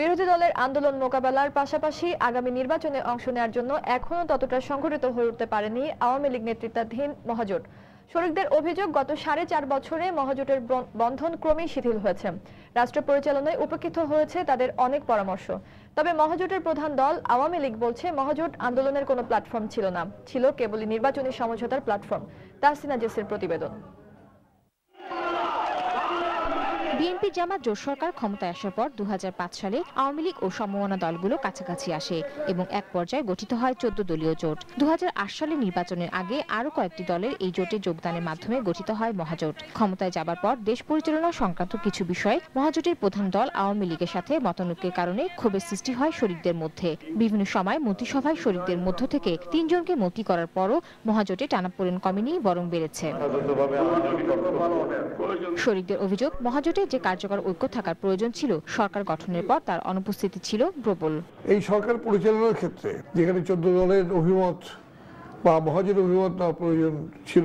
বিরোধী দলের আন্দোলন মোকাবেলার পাশাপাশি আগামী নির্বাচনে অংশ নেওয়ার জন্য এখনও ততটা সংগঠিত হয়ে উঠতে পারেনি আওয়ামী লীগ নেতৃত্বাধীন মহাজোট শরিকদের অভিযোগ গত সাড়ে চার বছরে মহাজোটের বন্ধন ক্রমেই শিথিল হয়েছে রাষ্ট্র পরিচালনায় উপেক্ষিত হয়েছে তাদের অনেক পরামর্শ তবে মহাজোটের প্রধান দল আওয়ামী লীগ বলছে মহাজোট আন্দোলনের কোনো প্ল্যাটফর্ম ছিল না ছিল কেবলই নির্বাচনী সমঝোতার প্ল্যাটফর্ম তাসিনা জেসের প্রতিবেদন বিএনপি জামাত জোট সরকার ক্ষমতায় আসার পর দু সালে আওয়ামী লীগ ও সমমনা দলগুলো কাছাকাছি আসে এবং এক পর্যায়ে গঠিত হয় চোদ্দ দলীয় জোট দু সালে নির্বাচনের আগে আরও কয়েকটি দলের এই জোটে যোগদানের মাধ্যমে গঠিত হয় মহাজোট ক্ষমতায় যাবার পর দেশ পরিচালনা সংক্রান্ত কিছু বিষয়ে মহাজোটের প্রধান দল আওয়ামী লীগের সাথে মতানৈক্যের কারণে ক্ষোভের সৃষ্টি হয় শরিকদের মধ্যে বিভিন্ন সময় মন্ত্রিসভায় শরিকদের মধ্য থেকে তিনজনকে মন্ত্রী করার পরও মহাজোটে টানাপোড়েন কমেনি বরং বেড়েছে শরিকদের অভিযোগ মহাজোটে যে কার্যকর ঐক্য থাকার প্রয়োজন ছিল সরকার গঠনের পর তার অনুপস্থিতি ছিল প্রবল এই সরকার পরিচালনার ক্ষেত্রে যেখানে চোদ্দ দলের অভিমত বা মহাজের অভিমত নেওয়া প্রয়োজন ছিল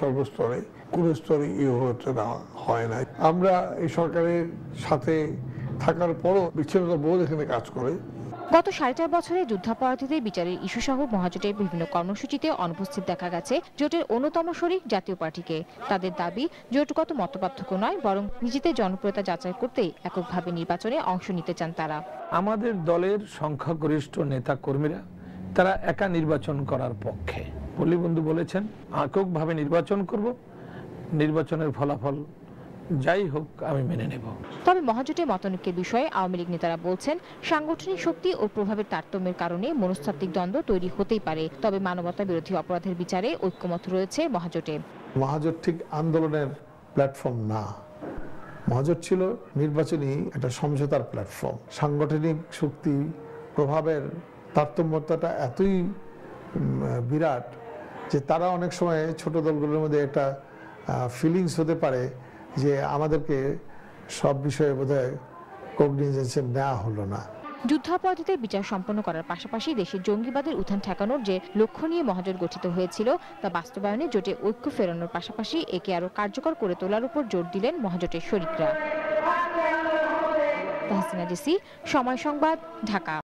সর্বস্তরে কোনো স্তরে এই অভিমত নেওয়া হয় না আমরা এই সরকারের সাথে থাকার পরও বিচ্ছিন্নতা বোধ এখানে কাজ করে গত সাড়ে চার বছরে যুদ্ধাপরাধীদের বিচারের ইস্যুসহ মহাজোটের বিভিন্ন কর্মসূচিতে অনুপস্থিত দেখা গেছে জোটের অন্যতম শরিক জাতীয় পার্টিকে তাদের দাবি জোটগত মতপার্থক্য নয় বরং নিজেদের জনপ্রিয়তা যাচাই করতে এককভাবে নির্বাচনে অংশ নিতে চান তারা আমাদের দলের সংখ্যাগরিষ্ঠ নেতা কর্মীরা তারা একা নির্বাচন করার পক্ষে পল্লী বন্ধু বলেছেন এককভাবে নির্বাচন করব নির্বাচনের ফলাফল যাই হোক আমি মেনে নেব তবে মহাজোটে মতানৈক্যের বিষয়ে আওয়ামী লীগ নেতারা বলছেন সাংগঠনিক শক্তি ও প্রভাবের তারতম্যের কারণে মনস্তাত্ত্বিক দ্বন্দ্ব তৈরি হতেই পারে তবে মানবতা বিরোধী অপরাধের বিচারে ঐক্যমত রয়েছে মহাজোটে মহাজোট ঠিক আন্দোলনের প্ল্যাটফর্ম না মহাজোট ছিল নির্বাচনী একটা সমঝোতার প্ল্যাটফর্ম সাংগঠনিক শক্তি প্রভাবের তারতম্যতাটা এতই বিরাট যে তারা অনেক সময় ছোট দলগুলোর মধ্যে একটা ফিলিংস হতে পারে যে আমাদেরকে সব বিষয়ে বোধহয় কগনিজেন্সের নেওয়া হলো না যুদ্ধাপরাধীদের বিচার সম্পন্ন করার পাশাপাশি দেশে জঙ্গিবাদের উত্থান ঠেকানোর যে লক্ষ্য নিয়ে মহাজোট গঠিত হয়েছিল তা বাস্তবায়নে জোটে ঐক্য ফেরানোর পাশাপাশি একে আরও কার্যকর করে তোলার উপর জোর দিলেন মহাজোটের শরিকরা সময় সংবাদ ঢাকা